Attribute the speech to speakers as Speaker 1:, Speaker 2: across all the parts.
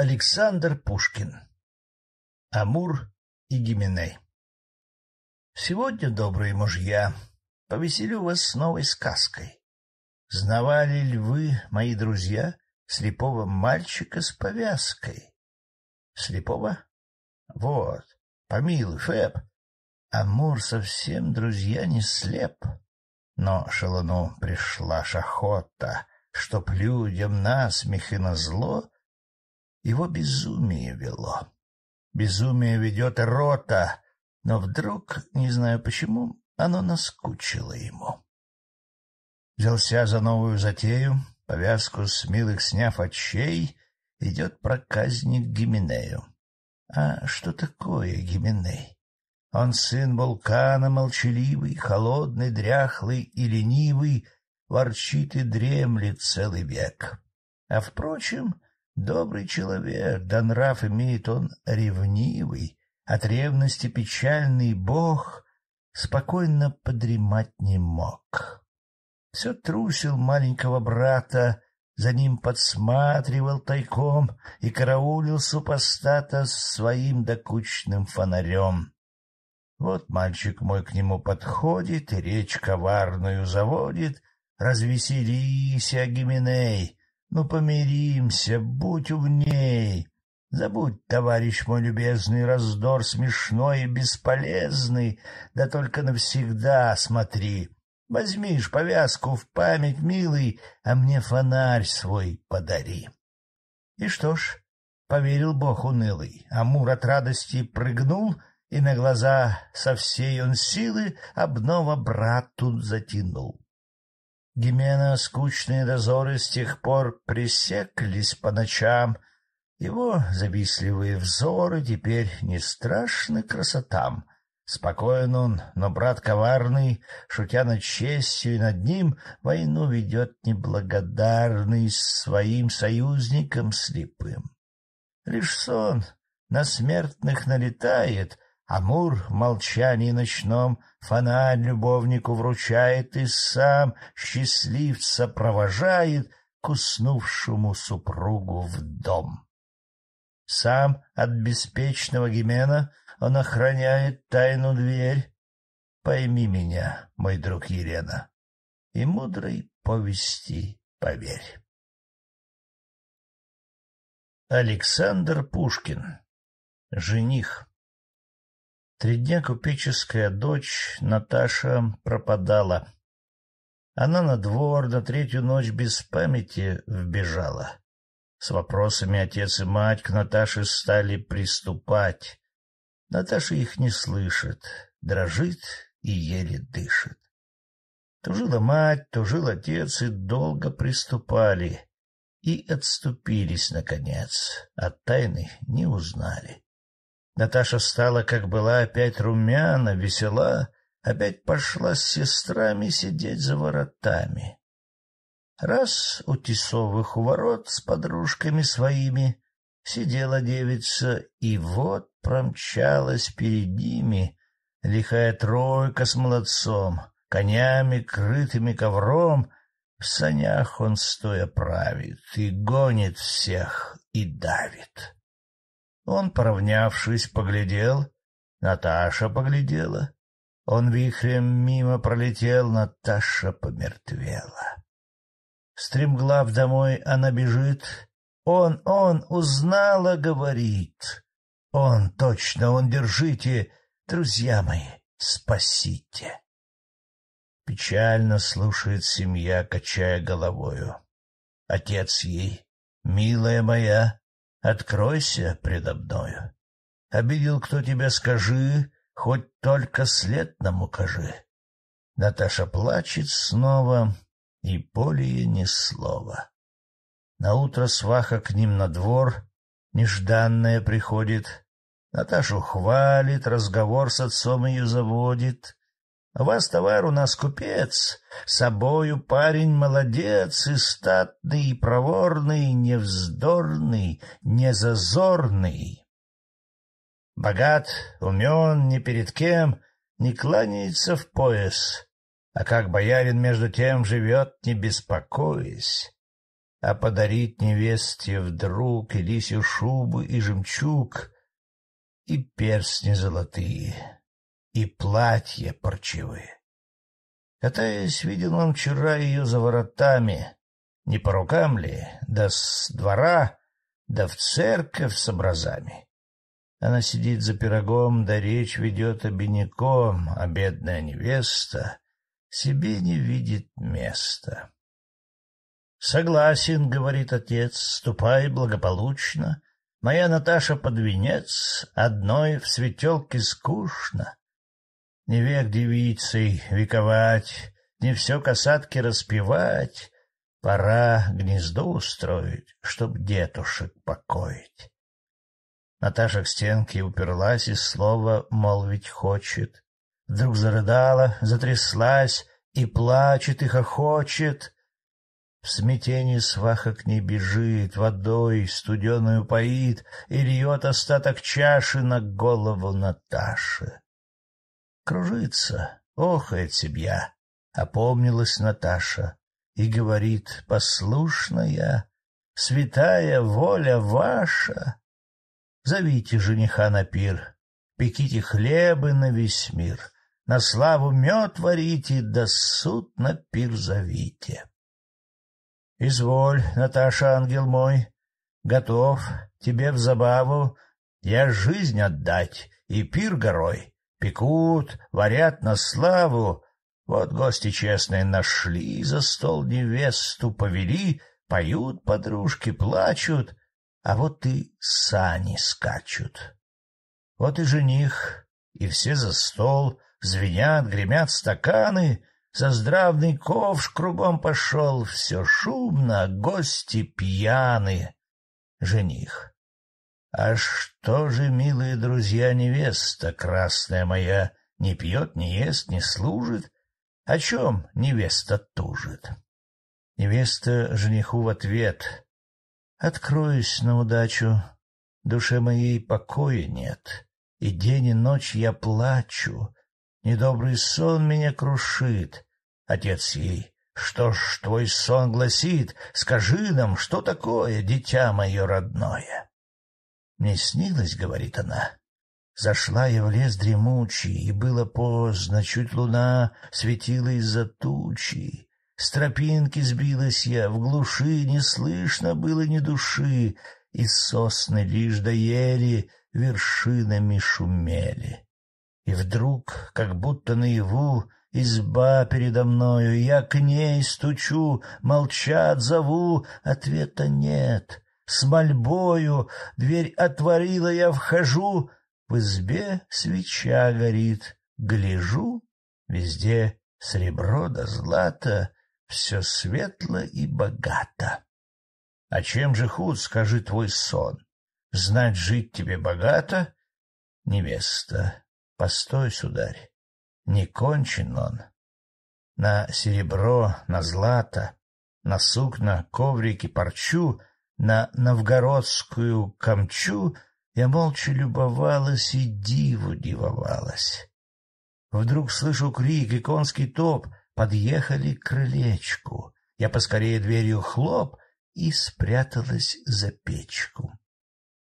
Speaker 1: Александр Пушкин. Амур и Гименей. Сегодня, добрые мужья, повеселю вас с новой сказкой. Знавали ли вы, мои друзья, слепого мальчика с повязкой? Слепого? Вот, помилуй, Феб, Амур совсем, друзья, не слеп. Но шалуну пришла шахота, чтоб людям насмех и на зло его безумие вело. Безумие ведет рота, но вдруг, не знаю почему, оно наскучило ему. Взялся за новую затею, повязку с милых сняв от щей, идет проказник Гименею. А что такое Гименей? Он сын вулкана, молчаливый, холодный, дряхлый и ленивый, ворчит и дремлет целый век. А, впрочем, Добрый человек, да нрав имеет он ревнивый, от ревности печальный бог спокойно подремать не мог. Все трусил маленького брата, за ним подсматривал тайком и караулил супостата своим докучным фонарем. Вот мальчик мой к нему подходит и речь коварную заводит. «Развеселись, Агименей!» Ну, помиримся, будь умней. Забудь, товарищ мой любезный, раздор смешной и бесполезный, да только навсегда смотри. Возьмишь повязку в память, милый, а мне фонарь свой подари. И что ж, поверил Бог унылый, Амур от радости прыгнул, и на глаза со всей он силы обнова брату затянул. Гимена скучные дозоры с тех пор пресеклись по ночам. Его завистливые взоры теперь не страшны красотам. Спокоен он, но брат коварный, шутя над честью и над ним, войну ведет неблагодарный своим союзникам слепым. Лишь сон на смертных налетает — Амур в молчании ночном фонарь любовнику вручает и сам счастливца провожает к уснувшему супругу в дом. Сам от беспечного Гимена он охраняет тайну дверь. Пойми меня, мой друг Елена, и мудрой повести поверь. Александр Пушкин. Жених. Три дня купеческая дочь Наташа пропадала. Она на двор на третью ночь без памяти вбежала. С вопросами отец и мать к Наташе стали приступать. Наташа их не слышит, дрожит и еле дышит. Тужила мать, тужил отец, и долго приступали. И отступились, наконец, от тайны не узнали. Наташа стала, как была, опять румяна, весела, опять пошла с сестрами сидеть за воротами. Раз у тесовых ворот с подружками своими сидела девица, и вот промчалась перед ними лихая тройка с молодцом, конями, крытыми ковром, в санях он стоя правит и гонит всех и давит. Он, поравнявшись, поглядел. Наташа поглядела. Он вихрем мимо пролетел, Наташа помертвела. Стремглав домой она бежит. Он, он, узнала, говорит. Он, точно, он, держите, друзья мои, спасите. Печально слушает семья, качая головою. Отец ей, милая моя, откройся предо мною. Обидел кто тебя, скажи, хоть только след нам укажи. Наташа плачет снова, и более ни слова. Наутро сваха к ним на двор, нежданная приходит. Наташу хвалит, разговор с отцом ее заводит. Вас товар у нас купец, собою парень молодец, и статный, и проворный, невздорный, незазорный. Богат, умен, ни перед кем, не кланяется в пояс, а как боярин между тем живет, не беспокоясь. А подарить невесте вдруг и лисью шубу, и жемчуг, и перстни золотые — и платья парчевые. Катаясь, видел он вчера ее за воротами, не по рукам ли, да с двора, да в церковь с образами. Она сидит за пирогом, да речь ведет обиняком, а бедная невеста себе не видит места. «Согласен, — говорит отец, — ступай благополучно. Моя Наташа под венец, одной в светелке скучно. Не век девицей вековать, не все касатки распевать. Пора гнездо устроить, чтоб детушек покоить. Наташа к стенке уперлась и слово молвить хочет. Вдруг зарыдала, затряслась, и плачет, и хохочет. В смятении сваха к ней бежит, водой студеную поит и льет остаток чаши на голову Наташи кружится. Ох, эти бья! Опомнилась Наташа и говорит, послушная, святая воля ваша. Зовите жениха на пир, пеките хлебы на весь мир, на славу мед варите, да суд на пир зовите. Изволь, Наташа, ангел мой, готов тебе в забаву я жизнь отдать и пир горой Пекут, варят на славу. Вот гости честные нашли, за стол невесту повели, поют подружки, плачут, а вот и сани скачут. Вот и жених, и все за стол, звенят, гремят стаканы, за здравный ковш кругом пошел, все шумно, гости пьяны. Жених. А что же, милые друзья, невеста красная моя не пьет, не ест, не служит? О чем невеста тужит? Невеста жениху в ответ. Откроюсь на удачу, душе моей покоя нет, и день и ночь я плачу, недобрый сон меня крушит. Отец ей, что ж твой сон гласит, скажи нам, что такое, дитя мое родное? Мне снилось, — говорит она, — зашла я в лес дремучий, и было поздно, чуть луна светила из-за тучи. С тропинки сбилась я, в глуши не слышно было ни души, и сосны лишь доели, вершинами шумели. И вдруг, как будто наяву, изба передо мною, я к ней стучу, молчат, зову, ответа нет с мольбою. Дверь отворила, я вхожу, в избе свеча горит. Гляжу, везде сребро да злато, все светло и богато. А чем же худ, скажи твой сон? Знать жить тебе богато? Невеста, постой, сударь, не кончен он. На серебро, на злато, на сукна, коврики, парчу на новгородскую камчу, я молча любовалась и диву дивовалась. Вдруг слышу крик и конский топ, подъехали к крылечку. Я поскорее дверью хлоп и спряталась за печку.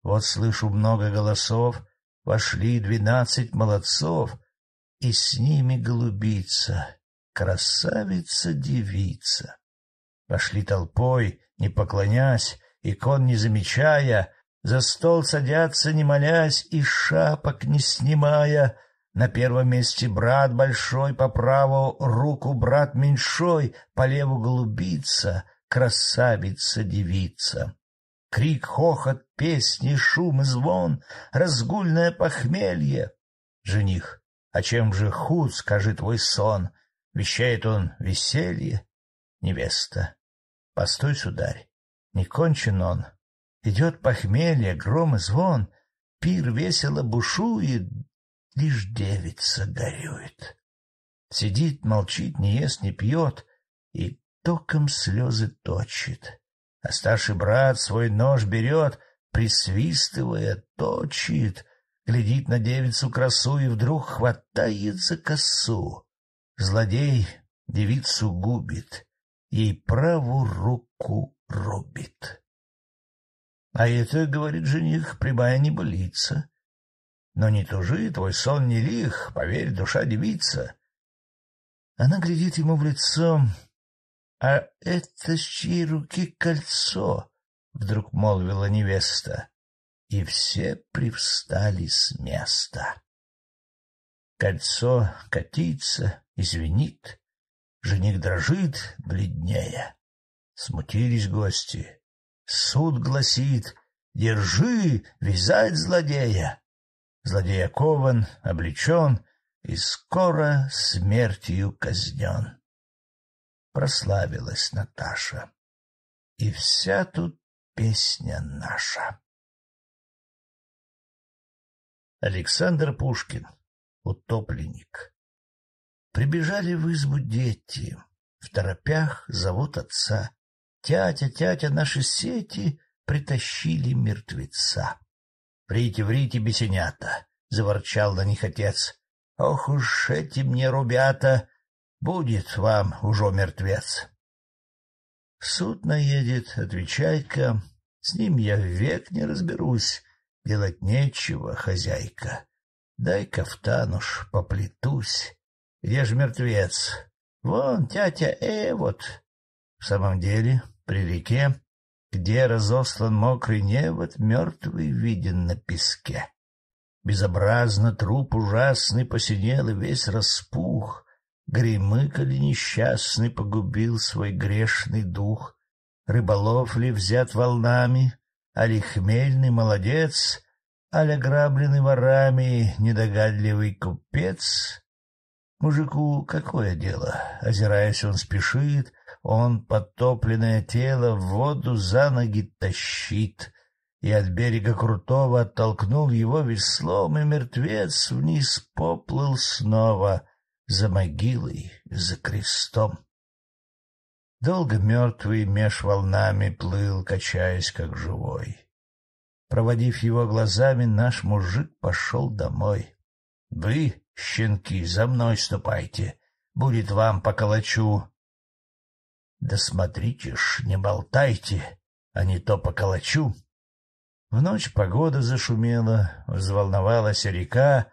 Speaker 1: Вот слышу много голосов, вошли двенадцать молодцов, и с ними голубица, красавица-девица. Пошли толпой, не поклонясь, икон не замечая, за стол садятся, не молясь и шапок не снимая. На первом месте брат большой, по праву руку брат меньшой, по леву голубица, красавица-девица. Крик, хохот, песни, шум и звон, разгульное похмелье. Жених, а чем же худ, скажи твой сон? Вещает он веселье. Невеста, постой, сударь, не кончен он. Идет похмелье, гром и звон, пир весело бушует, лишь девица горюет. Сидит, молчит, не ест, не пьет, и током слезы точит. А старший брат свой нож берет, присвистывая, точит, глядит на девицу красу и вдруг хватает за косу. Злодей девицу губит, ей правую руку рубит. А это, — говорит жених, — прямая не болится. Но не тужи, твой сон не лих, поверь, душа девица. Она глядит ему в лицо. — А это с чьей руки кольцо? — вдруг молвила невеста. И все привстали с места. Кольцо катится, извинит. Жених дрожит бледнее. Смутились гости. Суд гласит «Держи, вязать злодея!» Злодей окован, облечен и скоро смертью казнен. Прославилась Наташа. И вся тут песня наша. Александр Пушкин. Утопленник. Прибежали в избу дети. В торопях зовут отца. Тятя, тятя, наши сети притащили мертвеца. — Врите, врите, бесенята! — заворчал на них отец. — Ох уж эти мне рубята! Будет вам уже мертвец! — В суд наедет, отвечай-ка. С ним я век не разберусь. Делать нечего, хозяйка. Дай кафтан уж, поплетусь. Где ж мертвец? Вон, тятя, э, вот, в самом деле, при реке, где разослан мокрый невод, мертвый виден на песке. Безобразно труп ужасный посинел и весь распух. Гремыка ли несчастный погубил свой грешный дух? Рыболов ли взят волнами, а ли хмельный молодец, аля грабленный ворами недогадливый купец? Мужику какое дело? Озираясь, он спешит, он подтопленное тело в воду за ноги тащит, и от берега крутого оттолкнул его веслом, и мертвец вниз поплыл снова за могилой, за крестом. Долго мертвый меж волнами плыл, качаясь, как живой. Проводив его глазами, наш мужик пошел домой. — Вы, щенки, за мной ступайте, будет вам по калачу, да смотрите ж, не болтайте, а не то поколочу. В ночь погода зашумела, взволновалась река,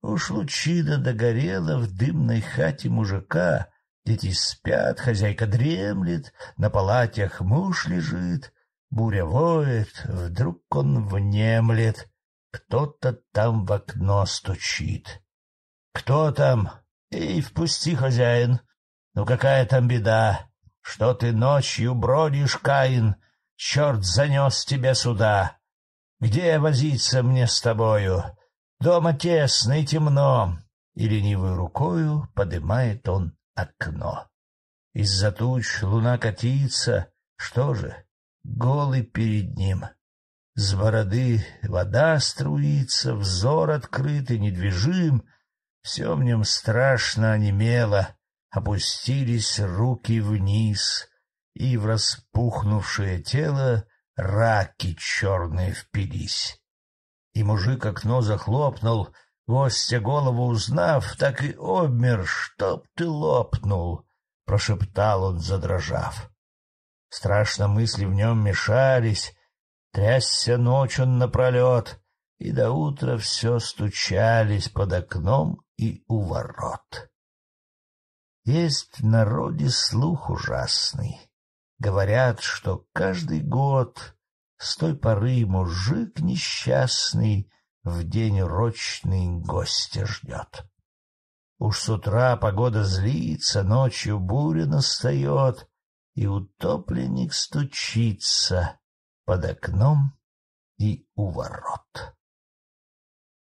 Speaker 1: уж лучина догорела в дымной хате мужика. Дети спят, хозяйка дремлет, на палатях муж лежит, буря воет, вдруг он внемлет. Кто-то там в окно стучит. — Кто там? — Эй, впусти, хозяин. — Ну какая там беда? что ты ночью бродишь, Каин, черт занес тебя сюда. Где возиться мне с тобою? Дома тесно и темно. И ленивой рукою подымает он окно. Из-за туч луна катится, что же, голый перед ним. С бороды вода струится, взор открыт и недвижим, все в нем страшно онемело, опустились руки вниз, и в распухнувшее тело раки черные впились. И мужик окно захлопнул, гостя голову узнав, так и обмер, чтоб ты лопнул, — прошептал он, задрожав. Страшно мысли в нем мешались, трясся ночь он напролет, и до утра все стучались под окном и у ворот. Есть в народе слух ужасный. Говорят, что каждый год с той поры мужик несчастный в день рочный гостя ждет. Уж с утра погода злится, ночью буря настает, и утопленник стучится под окном и у ворот.